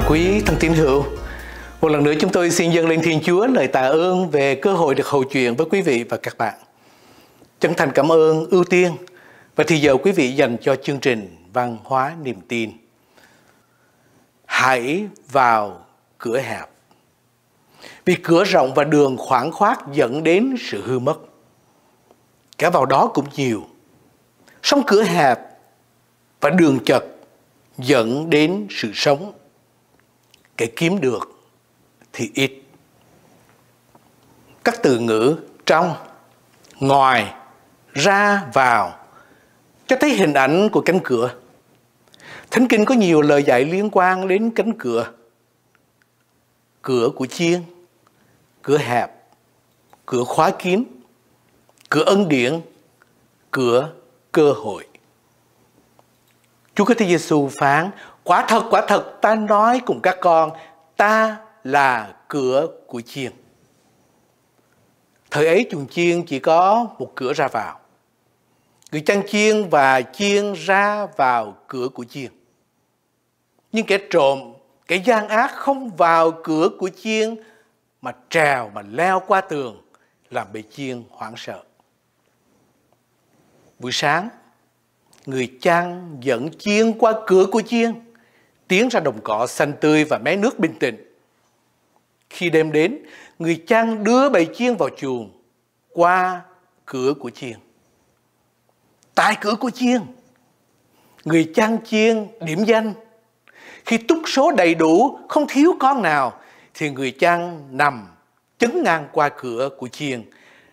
chào quý thân tín hữu. Một lần nữa chúng tôi xin dâng lên Thiên Chúa lời tạ ơn về cơ hội được hầu chuyện với quý vị và các bạn. Chân thành cảm ơn ưu tiên và thì giờ quý vị dành cho chương trình Văn hóa niềm tin. Hãy vào cửa hẹp. Vì cửa rộng và đường khoảng khoát dẫn đến sự hư mất. Cả vào đó cũng nhiều. sống cửa hẹp và đường chật dẫn đến sự sống cái kiếm được thì ít các từ ngữ trong ngoài ra vào cho thấy hình ảnh của cánh cửa thánh kinh có nhiều lời dạy liên quan đến cánh cửa cửa của chiên cửa hẹp cửa khóa kín cửa ân điển cửa cơ hội Chúa Kitô Giêsu phán: Quả thật, quả thật, ta nói cùng các con, ta là cửa của chiên. Thời ấy chuồng chiên chỉ có một cửa ra vào. Người chăn chiên và chiên ra vào cửa của chiên. Nhưng kẻ trộm, kẻ gian ác không vào cửa của chiên mà trèo mà leo qua tường làm bị chiên hoảng sợ. Buổi sáng, người chăn dẫn chiên qua cửa của chiên, tiến ra đồng cỏ xanh tươi và mé nước bình tĩnh. Khi đêm đến, người chăn đưa bầy chiên vào chuồng, qua cửa của chiên. Tại cửa của chiên, người chăn chiên điểm danh. Khi túc số đầy đủ, không thiếu con nào, thì người chăn nằm chấn ngang qua cửa của chiên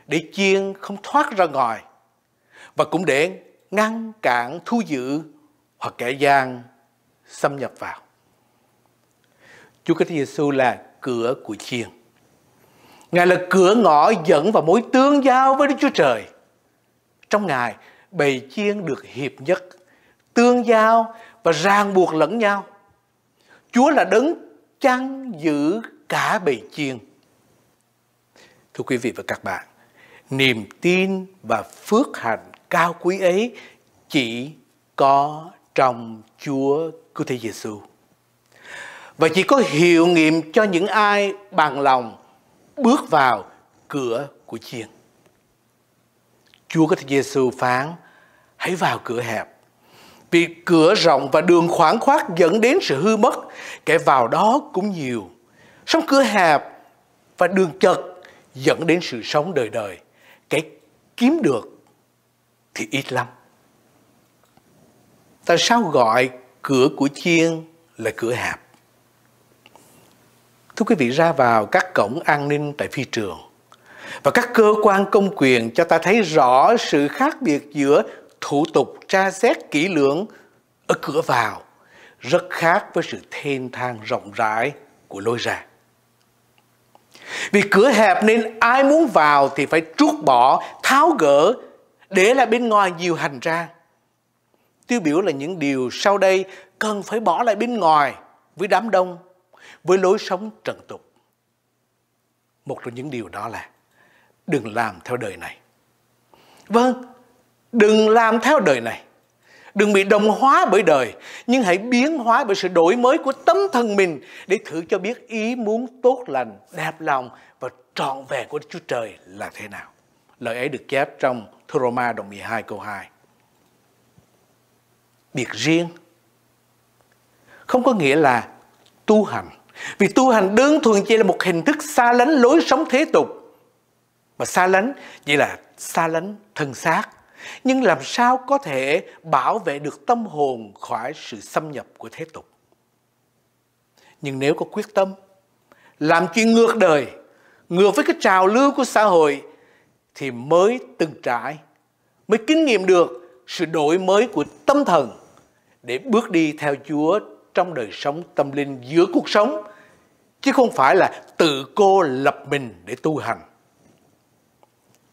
để chiên không thoát ra ngoài và cũng để ngăn cản thu giữ hoặc kẻ gian xâm nhập vào. Chúa Kitô Giêsu là cửa của chiên. Ngài là cửa ngõ dẫn vào mối tương giao với Đức Chúa Trời. Trong Ngài, bầy chiên được hiệp nhất, tương giao và ràng buộc lẫn nhau. Chúa là đấng chăn giữ cả bầy chiên. Thưa quý vị và các bạn, niềm tin và phước hạnh cao quý ấy chỉ có trong Chúa Cứu Thế Giêsu và chỉ có hiệu nghiệm cho những ai bằng lòng bước vào cửa của chiên. Chúa Cứu Thế Giêsu phán: Hãy vào cửa hẹp, vì cửa rộng và đường khoảng khoát dẫn đến sự hư mất, kẻ vào đó cũng nhiều. Song cửa hẹp và đường chật dẫn đến sự sống đời đời, kẻ kiếm được thì ít lắm. Tại sao gọi cửa của chiên là cửa hạp? Thưa quý vị ra vào các cổng an ninh tại phi trường và các cơ quan công quyền cho ta thấy rõ sự khác biệt giữa thủ tục tra xét kỹ lưỡng ở cửa vào rất khác với sự thênh thang rộng rãi của lối ra. Vì cửa hẹp nên ai muốn vào thì phải trút bỏ, tháo gỡ để lại bên ngoài nhiều hành trang. Tiêu biểu là những điều sau đây cần phải bỏ lại bên ngoài với đám đông, với lối sống trần tục. Một trong những điều đó là đừng làm theo đời này. Vâng, đừng làm theo đời này. Đừng bị đồng hóa bởi đời, nhưng hãy biến hóa bởi sự đổi mới của tấm thân mình để thử cho biết ý muốn tốt lành, đẹp lòng và trọn vẹn của Chúa Trời là thế nào. Lời ấy được chép trong Thư Roma đoạn 12 câu 2. Biệt riêng không có nghĩa là tu hành. Vì tu hành đơn thuần chỉ là một hình thức xa lánh lối sống thế tục. và xa lánh chỉ là xa lánh thân xác. Nhưng làm sao có thể bảo vệ được tâm hồn khỏi sự xâm nhập của thế tục? Nhưng nếu có quyết tâm, làm chuyện ngược đời, ngược với cái trào lưu của xã hội thì mới từng trải, mới kinh nghiệm được sự đổi mới của tâm thần để bước đi theo Chúa trong đời sống tâm linh giữa cuộc sống, chứ không phải là tự cô lập mình để tu hành.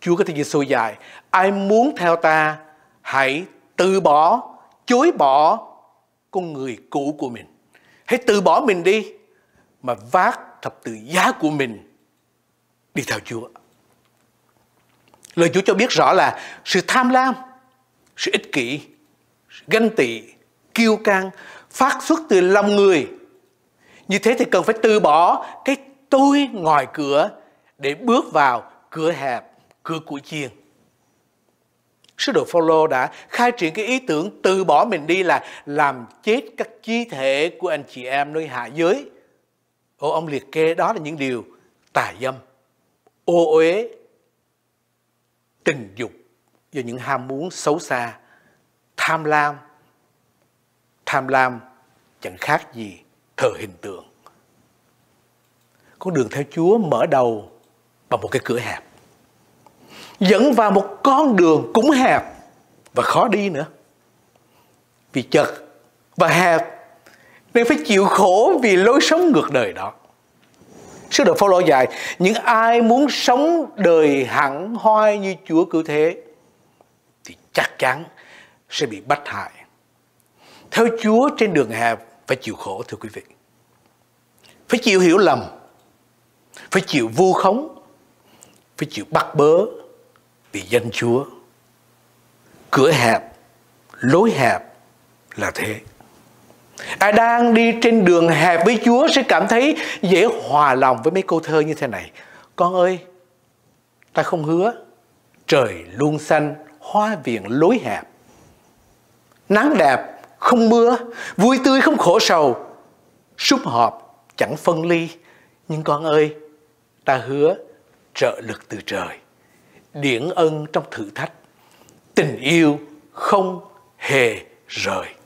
Chúa có thể Giêsu dài, ai muốn theo ta hãy từ bỏ, chối bỏ con người cũ của mình. Hãy từ bỏ mình đi mà vác thập tự giá của mình đi theo Chúa. Lời Chúa cho biết rõ là sự tham lam, sự ích kỷ, sự ganh tị, kiêu căng phát xuất từ lòng người. Như thế thì cần phải từ bỏ cái tôi ngoài cửa để bước vào cửa hẹp, cửa của chiên. Sứ đồ Phaolô đã khai triển cái ý tưởng từ bỏ mình đi là làm chết các chi thể của anh chị em nơi hạ giới. Ô, ông liệt kê đó là những điều tà dâm, ô uế, tình dục và những ham muốn xấu xa tham lam tham lam chẳng khác gì thờ hình tượng con đường theo chúa mở đầu bằng một cái cửa hẹp dẫn vào một con đường cũng hẹp và khó đi nữa vì chật và hẹp nên phải chịu khổ vì lối sống ngược đời đó Sứ đồ Phaolô dạy những ai muốn sống đời hẳn hoi như Chúa cứu thế thì chắc chắn sẽ bị bắt hại. Theo Chúa trên đường hẹp phải chịu khổ thưa quý vị. Phải chịu hiểu lầm, phải chịu vu khống, phải chịu bắt bớ vì danh Chúa. Cửa hẹp, lối hẹp là thế. Ai đang đi trên đường hẹp với Chúa sẽ cảm thấy dễ hòa lòng với mấy câu thơ như thế này. Con ơi, ta không hứa, trời luôn xanh, hoa viện lối hẹp. Nắng đẹp, không mưa, vui tươi không khổ sầu, sum họp chẳng phân ly. Nhưng con ơi, ta hứa trợ lực từ trời, điển ân trong thử thách, tình yêu không hề rời.